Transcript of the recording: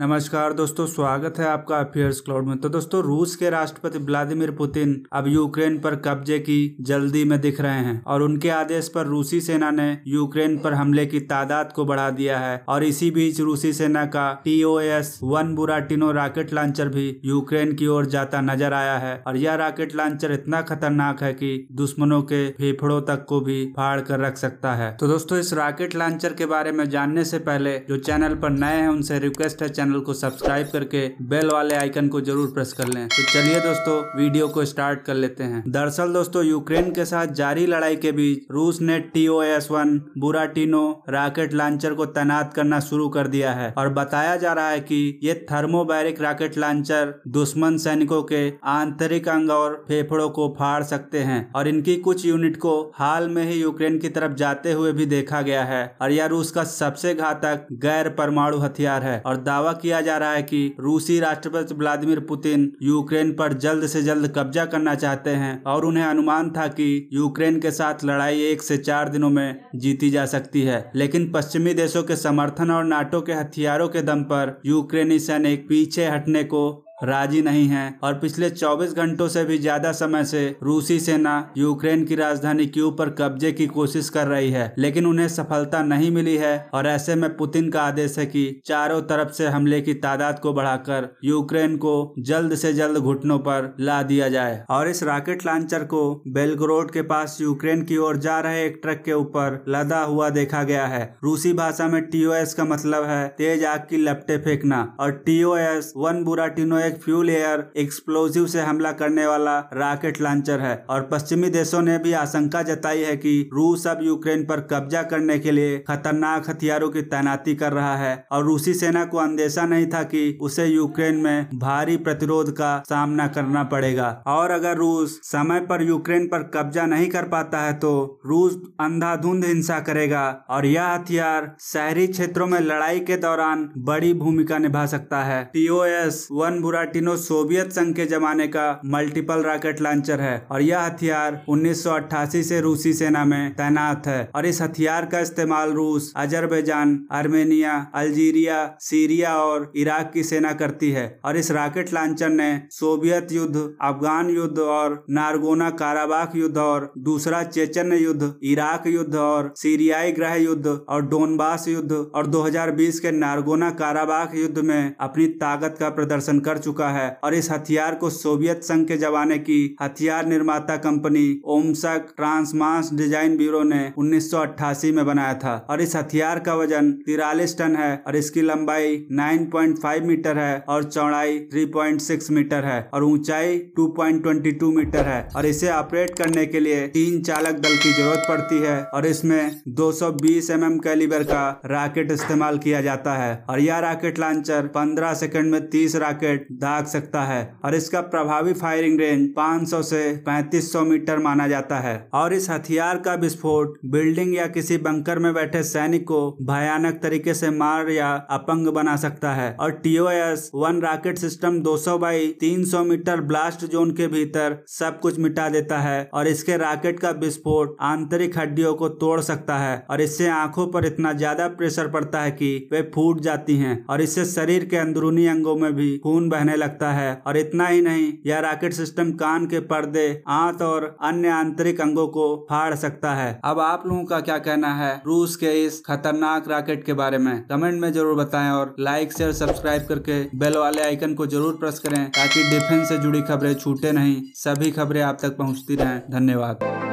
नमस्कार दोस्तों स्वागत है आपका अफेयर्स क्लाउड में तो दोस्तों रूस के राष्ट्रपति व्लादिमीर पुतिन अब यूक्रेन पर कब्जे की जल्दी में दिख रहे हैं और उनके आदेश पर रूसी सेना ने यूक्रेन पर हमले की तादाद को बढ़ा दिया है और इसी बीच रूसी सेना का T O S one Buratino rocket launcher भी यूक्रेन की ओर जाता नजर आया है और यह रॉकेट लॉन्चर इतना खतरनाक है की दुश्मनों के फेफड़ों तक को भी फाड़ कर रख सकता है तो दोस्तों इस रॉकेट लॉन्चर के बारे में जानने से पहले जो चैनल पर नए हैं उनसे रिक्वेस्ट है चैनल को सब्सक्राइब करके बेल वाले आइकन को जरूर प्रेस कर लें तो चलिए दोस्तों वीडियो को स्टार्ट कर लेते हैं दरअसल दोस्तों यूक्रेन के साथ जारी लड़ाई के बीच रूस ने T O S one Buratino rocket launcher को तैनात करना शुरू कर दिया है और बताया जा रहा है की ये थर्मोबैरिक राकेट लॉन्चर दुश्मन सैनिकों के आंतरिक अंग और फेफड़ों को फाड़ सकते हैं और इनकी कुछ यूनिट को हाल में ही यूक्रेन की तरफ जाते हुए भी देखा गया है और यह रूस का सबसे घातक गैर परमाणु हथियार है और दावा किया जा रहा है कि रूसी राष्ट्रपति व्लादिमीर पुतिन यूक्रेन पर जल्द से जल्द कब्जा करना चाहते हैं और उन्हें अनुमान था कि यूक्रेन के साथ लड़ाई एक से चार दिनों में जीती जा सकती है लेकिन पश्चिमी देशों के समर्थन और नाटो के हथियारों के दम पर यूक्रेनी सैनिक पीछे हटने को राजी नहीं है और पिछले 24 घंटों से भी ज्यादा समय से रूसी सेना यूक्रेन की राजधानी क्यूब पर कब्जे की कोशिश कर रही है लेकिन उन्हें सफलता नहीं मिली है और ऐसे में पुतिन का आदेश है कि चारों तरफ से हमले की तादाद को बढ़ाकर यूक्रेन को जल्द से जल्द घुटनों पर ला दिया जाए और इस रॉकेट लॉन्चर को बेलग्रोड के पास यूक्रेन की ओर जा रहे एक ट्रक के ऊपर लदा हुआ देखा गया है रूसी भाषा में टीओ का मतलब है तेज आग की लपटे फेंकना और एस वन बुराटिनो एक फ्यूल एयर एक्सप्लोजिव से हमला करने वाला रॉकेट लॉन्चर है और पश्चिमी देशों ने भी आशंका जताई है कि रूस अब यूक्रेन पर कब्जा करने के लिए खतरनाक हथियारों की तैनाती कर रहा है और रूसी सेना को अंदेशा नहीं था कि उसे यूक्रेन में भारी प्रतिरोध का सामना करना पड़ेगा और अगर रूस समय पर यूक्रेन पर कब्जा नहीं कर पाता है तो रूस अंधाधुंध हिंसा करेगा और यह हथियार शहरी क्षेत्रों में लड़ाई के दौरान बड़ी भूमिका निभा सकता है टीओएस वन बुरा बुराटिनो सोवियत संघ के जमाने का मल्टीपल रॉकेट लॉन्चर है और यह हथियार 1988 से रूसी सेना में तैनात है और इस हथियार का इस्तेमाल रूस अजरबैजान आर्मेनिया अल्जीरिया सीरिया और इराक की सेना करती है और इस रॉकेट लॉन्चर ने सोवियत युद्ध अफगान युद्ध और नारगोना काराबाख युद्ध और दूसरा चेचन युद्ध इराक युद्ध और सीरियाई ग्रह युद्ध और डोनबास युद्ध और 2020 के नारगोना काराबाख युद्ध में अपनी ताकत का प्रदर्शन कर चुका चुका है और इस हथियार को सोवियत संघ के जमाने की हथियार निर्माता company Omsk Transmash design bureau ने उन्नीस में बनाया था और इस हथियार का वजन तिरालीस टन है और इसकी लंबाई 9.5 मीटर है और चौड़ाई 3.6 मीटर है और ऊंचाई 2.22 मीटर है और इसे ऑपरेट करने के लिए तीन चालक दल की जरूरत पड़ती है और इसमें 220 mm कैलिबर का राकेट इस्तेमाल किया जाता है और यह राकेट लॉन्चर 15 सेकंड में 30 राकेट दाग सकता है और इसका प्रभावी फायरिंग रेंज 500 से 3500 मीटर माना जाता है और इस हथियार का विस्फोट बिल्डिंग या किसी बंकर में बैठे सैनिक को भयानक तरीके से मार या अपंग बना सकता है और TO S one rocket system 200 by 300 metre blast zone के भीतर सब कुछ मिटा देता है और इसके रॉकेट का विस्फोट आंतरिक हड्डियों को तोड़ सकता है और इससे आंखों पर इतना ज्यादा प्रेशर पड़ता है कि वे फूट जाती हैं और इससे शरीर के अंदरूनी अंगों में भी खून बह बहने लगता है और इतना ही नहीं यह रॉकेट सिस्टम कान के पर्दे आंत और अन्य आंतरिक अंगों को फाड़ सकता है अब आप लोगों का क्या कहना है रूस के इस खतरनाक रॉकेट के बारे में कमेंट में जरूर बताएं और लाइक शेयर सब्सक्राइब करके बेल वाले आइकन को जरूर प्रेस करें ताकि डिफेंस से जुड़ी खबरें छूटे नहीं सभी खबरें आप तक पहुंचती रहें धन्यवाद